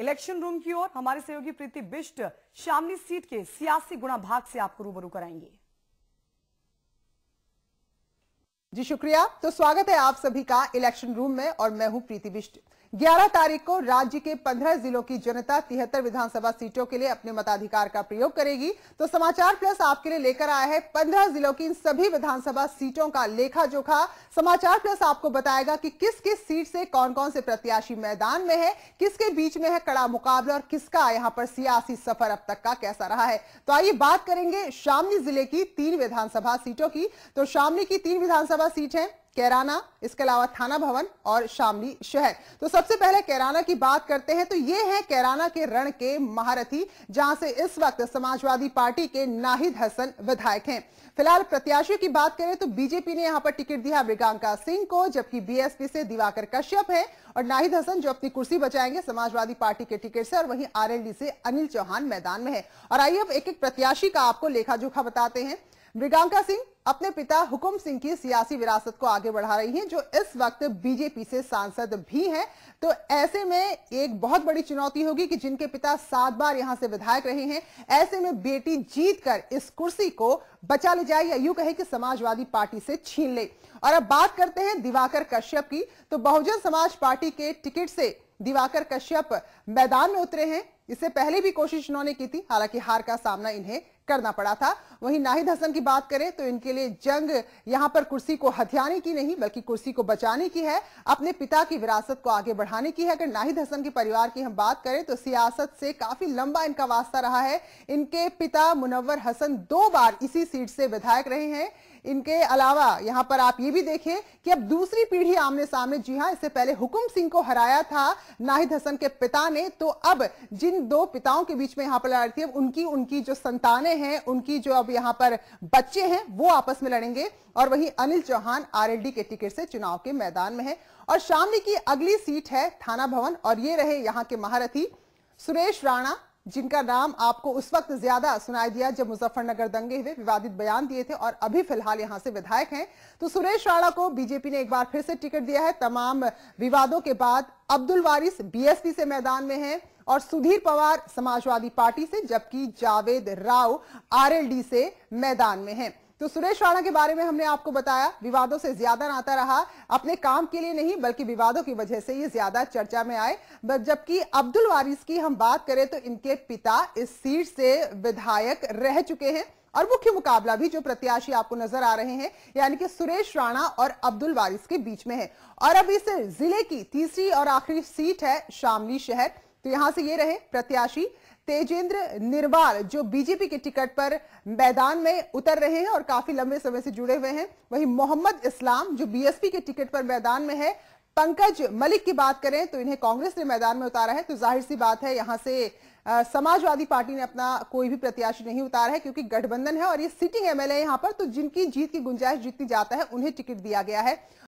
election room की ओर हमारे सहयोगी प्रीति बिष्ट शामली सीट के सियासी गुणा भाग से आपको रूबरू कराएंगे जी शुक्रिया तो स्वागत है आप सभी का इलेक्शन रूम में और मैं हूं प्रीति बिष्ट 11 तारीख को राज्य के 15 जिलों की जनता तिहत्तर विधानसभा सीटों के लिए अपने मताधिकार का प्रयोग करेगी तो समाचार प्लस आपके लिए लेकर आया है 15 जिलों की इन सभी विधानसभा सीटों का लेखा जोखा समाचार प्लस आपको बताएगा कि किस किस सीट से कौन कौन से प्रत्याशी मैदान में है किसके बीच में है कड़ा मुकाबला और किसका यहाँ पर सियासी सफर अब तक का कैसा रहा है तो आइए बात करेंगे शामली जिले की तीन विधानसभा सीटों की तो शामली की तीन विधानसभा चौदह सीट है कैराना इसके अलावा थाना भवन और शामली शहर तो सबसे पहले कैराना की बात करते हैं तो ये है कैराना के रण के महारथी जहां से इस वक्त समाजवादी पार्टी के नाहिद हसन विधायक हैं फिलहाल प्रत्याशियों की बात करें तो बीजेपी ने यहां पर टिकट दिया मृगांका सिंह को जबकि बीएसपी से दिवाकर कश्यप है और नाहिद हसन जो अपनी कुर्सी बचाएंगे समाजवादी पार्टी के टिकट से और वहीं आरएलडी से अनिल चौहान मैदान में है और आइए अब एक एक प्रत्याशी का आपको लेखा जोखा बताते हैं मृगांका सिंह अपने पिता हुकुम सिंह की सियासी विरासत को आगे बढ़ा रही हैं जो इस वक्त बीजेपी से सांसद भी हैं तो ऐसे में एक बहुत बड़ी चुनौती होगी कि जिनके पिता सात बार यहां से विधायक रहे हैं ऐसे में बेटी जीत कर इस कुर्सी को बचा ले जाए या यूं कहे कि समाजवादी पार्टी से छीन ले और अब बात करते हैं दिवाकर कश्यप की तो बहुजन समाज पार्टी के टिकट से दिवाकर कश्यप मैदान में उतरे हैं इससे पहले भी कोशिश इन्होंने की थी हालांकि हार का सामना इन्हें करना पड़ा था वहीं नाहिद हसन की बात करें तो इनके लिए जंग यहां पर कुर्सी को हथियाने की नहीं बल्कि कुर्सी को बचाने की है अपने पिता की विरासत को आगे बढ़ाने की है अगर नाहिद हसन के परिवार की हम बात करें तो सियासत से काफी लंबा इनका वास्ता रहा है इनके पिता मुनवर हसन दो बार इसी सीट से विधायक रहे हैं इनके अलावा यहां पर आप ये भी देखें कि अब दूसरी पीढ़ी आमने सामने जी हाँ इससे पहले हुकुम सिंह को हराया था नाहिद हसन के पिता ने तो अब जिन दो पिताओं के बीच में यहां पर लड़ती है उनकी उनकी जो संतानें हैं उनकी जो अब यहां पर बच्चे हैं वो आपस में लड़ेंगे और वही अनिल चौहान आरएलडी के टिकट से चुनाव के मैदान में है और शामली की अगली सीट है थाना भवन और ये रहे यहाँ के महारथी सुरेश राणा जिनका नाम आपको उस वक्त ज्यादा सुनाई दिया जब मुजफ्फरनगर दंगे हुए विवादित बयान दिए थे और अभी फिलहाल यहां से विधायक हैं तो सुरेश राणा को बीजेपी ने एक बार फिर से टिकट दिया है तमाम विवादों के बाद अब्दुल वारिस बीएसपी से मैदान में हैं और सुधीर पवार समाजवादी पार्टी से जबकि जावेद राव आरएलडी से मैदान में हैं तो सुरेश राणा के बारे में हमने आपको बताया विवादों से ज्यादा नाता रहा अपने काम के लिए नहीं बल्कि विवादों की वजह से ये ज्यादा चर्चा में आए जबकि अब्दुल वारिस की हम बात करें तो इनके पिता इस सीट से विधायक रह चुके हैं और मुख्य मुकाबला भी जो प्रत्याशी आपको नजर आ रहे हैं यानी कि सुरेश राणा और अब्दुल वारिस के बीच में है और अब इस जिले की तीसरी और आखिरी सीट है शामली शहर तो यहां से ये रहे प्रत्याशी तेजेंद्र निर्वाल जो बीजेपी के टिकट पर मैदान में उतर रहे हैं और काफी लंबे समय से जुड़े हुए हैं वहीं मोहम्मद इस्लाम जो बीएसपी के टिकट पर मैदान में है पंकज मलिक की बात करें तो इन्हें कांग्रेस ने मैदान में उतारा है तो जाहिर सी बात है यहां से आ, समाजवादी पार्टी ने अपना कोई भी प्रत्याशी नहीं उतारा है क्योंकि गठबंधन है और ये सिटिंग एमएलए यहां पर तो जिनकी जीत की गुंजाइश जितनी जाता है उन्हें टिकट दिया गया है